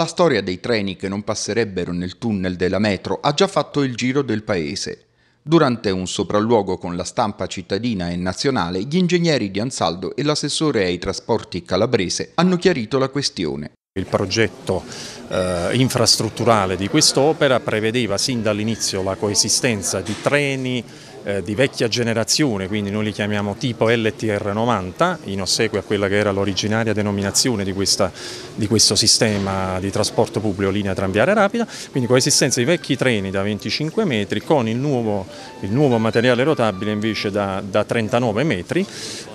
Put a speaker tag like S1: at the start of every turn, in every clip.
S1: La storia dei treni che non passerebbero nel tunnel della metro ha già fatto il giro del paese. Durante un sopralluogo con la stampa cittadina e nazionale, gli ingegneri di Ansaldo e l'assessore ai trasporti calabrese hanno chiarito la questione.
S2: Il progetto eh, infrastrutturale di quest'opera prevedeva sin dall'inizio la coesistenza di treni, eh, di vecchia generazione, quindi noi li chiamiamo tipo LTR90, in ossequio a quella che era l'originaria denominazione di, questa, di, questo sistema di trasporto pubblico linea tranviaria rapida, quindi coesistenza di vecchi treni da 25 metri con il nuovo, il nuovo materiale rotabile invece da, da 39 metri,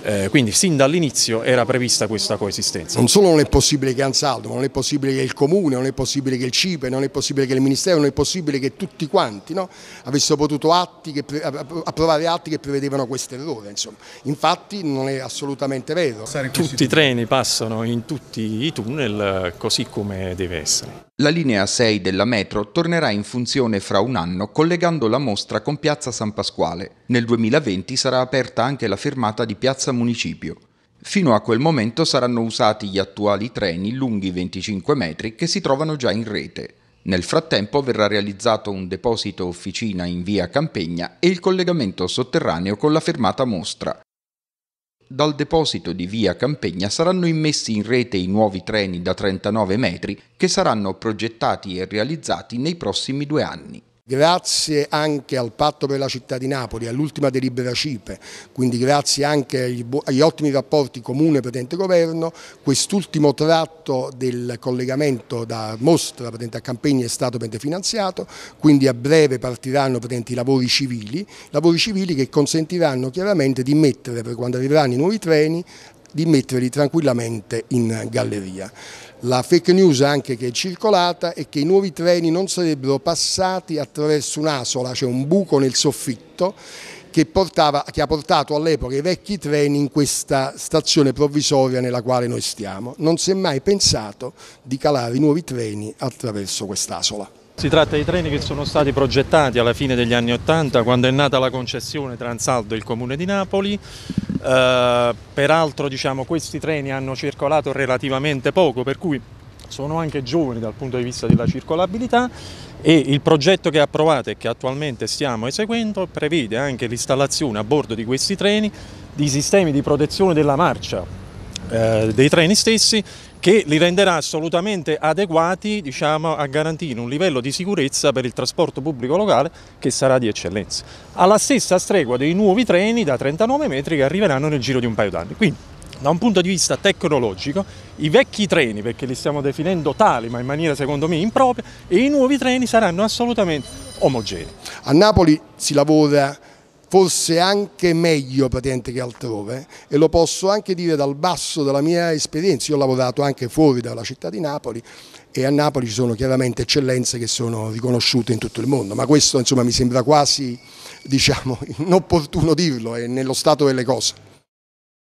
S2: eh, quindi sin dall'inizio era prevista questa coesistenza. Non
S3: solo non è possibile che Ansaldo, non è possibile che il Comune, non è possibile che il CIPE, non è possibile che il Ministero, non è possibile che tutti quanti no? avessero potuto atti che approvare atti che prevedevano questo errore. Infatti non è assolutamente vero.
S2: Tutti i treni passano in tutti i
S1: tunnel così come deve essere. La linea 6 della metro tornerà in funzione fra un anno collegando la mostra con Piazza San Pasquale. Nel 2020 sarà aperta anche la fermata di Piazza Municipio. Fino a quel momento saranno usati gli attuali treni lunghi 25 metri che si trovano già in rete. Nel frattempo verrà realizzato un deposito officina in via Campegna e il collegamento sotterraneo con la fermata Mostra. Dal deposito di via Campegna saranno immessi in rete i nuovi treni da 39 metri che saranno progettati e realizzati nei prossimi due anni.
S3: Grazie anche al patto per la città di Napoli, all'ultima delibera CIPE, quindi grazie anche agli, agli ottimi rapporti comune-patente-governo, quest'ultimo tratto del collegamento da Mostra a Campegna è stato finanziato, quindi a breve partiranno i lavori civili, lavori civili che consentiranno chiaramente di mettere per quando arriveranno i nuovi treni di metterli tranquillamente in galleria. La fake news anche che è circolata è che i nuovi treni non sarebbero passati attraverso un'asola, cioè un buco nel soffitto, che, portava, che, ha portato all'epoca i vecchi treni in questa stazione provvisoria nella quale noi stiamo. Non si è mai pensato di calare i nuovi treni attraverso quest'asola.
S2: Si tratta di treni che sono stati progettati alla fine degli anni Ottanta, quando è nata la concessione Transaldo e il Comune di Napoli, eh, peraltro diciamo, questi treni hanno circolato relativamente poco, per cui sono anche giovani dal punto di vista della circolabilità e il progetto che approvate e che attualmente stiamo eseguendo prevede anche l'installazione a bordo di questi treni di sistemi di protezione della marcia eh, dei treni stessi che li renderà assolutamente adeguati diciamo, a garantire un livello di sicurezza per il trasporto pubblico locale che sarà di eccellenza. Alla stessa stregua dei nuovi treni da 39 metri che arriveranno nel giro di un paio d'anni. Quindi, da un punto di vista tecnologico, i vecchi treni, perché li stiamo definendo tali, ma in maniera secondo me impropria, e i nuovi treni saranno assolutamente omogenei.
S3: A Napoli si lavora forse anche meglio praticamente che altrove e lo posso anche dire dal basso della mia esperienza, io ho lavorato anche fuori dalla città di Napoli e a Napoli ci sono chiaramente eccellenze che sono riconosciute in tutto il mondo, ma questo insomma mi sembra quasi diciamo inopportuno dirlo, è eh, nello stato delle cose.